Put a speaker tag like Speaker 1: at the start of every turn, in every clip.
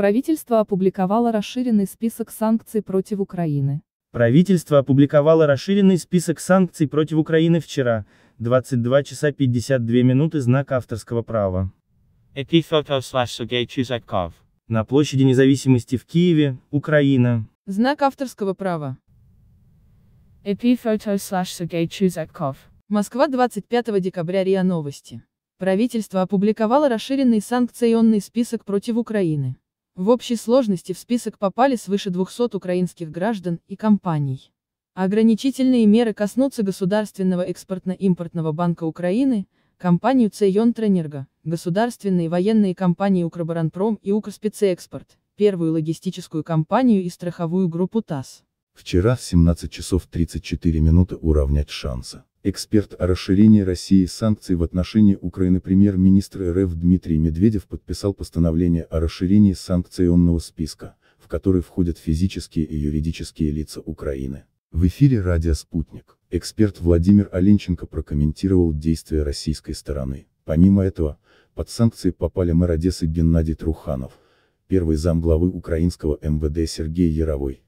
Speaker 1: Правительство опубликовало расширенный список санкций против Украины.
Speaker 2: Правительство опубликовало расширенный список санкций против Украины вчера, 22 часа 52 минуты знак авторского права. На площади независимости в Киеве, Украина.
Speaker 3: Знак авторского права. Москва 25 декабря РИА Новости. Правительство опубликовало расширенный санкционный список против Украины. В общей сложности в список попали свыше 200 украинских граждан и компаний. Ограничительные меры коснутся Государственного экспортно-импортного банка Украины, компанию Цейон Тренерго, государственные военные компании Укроборонпром и Укрспецэкспорт, первую логистическую компанию и страховую группу ТАСС.
Speaker 4: Вчера в 17 часов 34 минуты уравнять шансы. Эксперт о расширении России санкций в отношении Украины премьер-министр РФ Дмитрий Медведев подписал постановление о расширении санкционного списка, в который входят физические и юридические лица Украины. В эфире «Радио Спутник» эксперт Владимир Оленченко прокомментировал действия российской стороны. Помимо этого, под санкции попали мэр Одессы Геннадий Труханов, первый замглавы украинского МВД Сергей Яровой,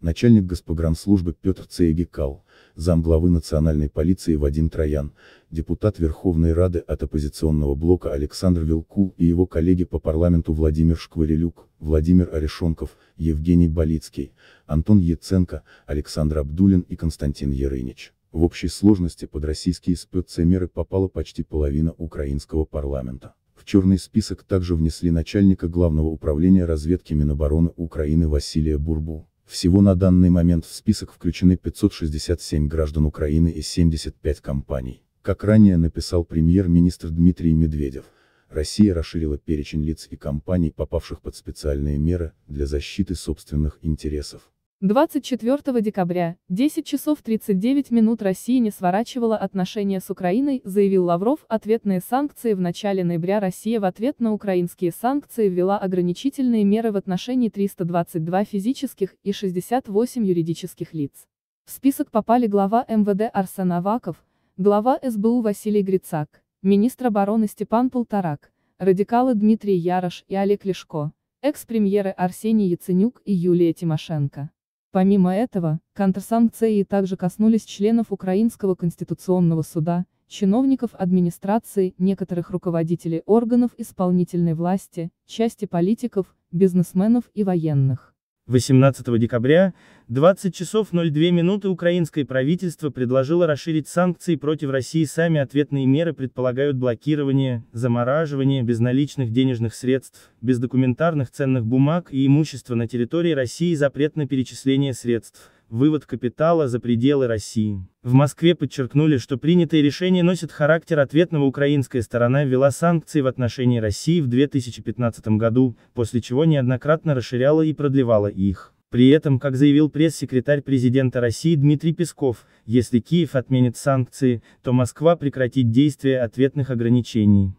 Speaker 4: начальник Госпогранслужбы Петр Цеегикал, замглавы национальной полиции Вадим Троян, депутат Верховной Рады от оппозиционного блока Александр Вилкул и его коллеги по парламенту Владимир Шкварелюк, Владимир Орешонков, Евгений Болицкий, Антон Яценко, Александр Абдулин и Константин Ярынич. В общей сложности под российские спецмеры попала почти половина украинского парламента. В черный список также внесли начальника Главного управления разведки Минобороны Украины Василия Бурбу, всего на данный момент в список включены 567 граждан Украины и 75 компаний. Как ранее написал премьер-министр Дмитрий Медведев, Россия расширила перечень лиц и компаний, попавших под специальные меры для защиты собственных интересов.
Speaker 1: 24 декабря, 10 часов 39 минут Россия не сворачивала отношения с Украиной, заявил Лавров, ответные санкции в начале ноября Россия в ответ на украинские санкции ввела ограничительные меры в отношении 322 физических и 68 юридических лиц. В список попали глава МВД Арсен Аваков, глава СБУ Василий Грицак, министр обороны Степан Полторак, радикалы Дмитрий Ярош и Олег Лешко, экс-премьеры Арсений Яценюк и Юлия Тимошенко. Помимо этого, контрсанкции также коснулись членов Украинского конституционного суда, чиновников администрации, некоторых руководителей органов исполнительной власти, части политиков, бизнесменов и военных.
Speaker 2: 18 декабря 20 часов 02 минуты украинское правительство предложило расширить санкции против России. Сами ответные меры предполагают блокирование, замораживание безналичных денежных средств, бездокументарных ценных бумаг и имущества на территории России запрет на перечисление средств, вывод капитала за пределы России. В Москве подчеркнули, что принятое решение носит характер ответного украинская сторона ввела санкции в отношении России в 2015 году, после чего неоднократно расширяла и продлевала их. При этом, как заявил пресс-секретарь президента России Дмитрий Песков, если Киев отменит санкции, то Москва прекратит действие ответных ограничений.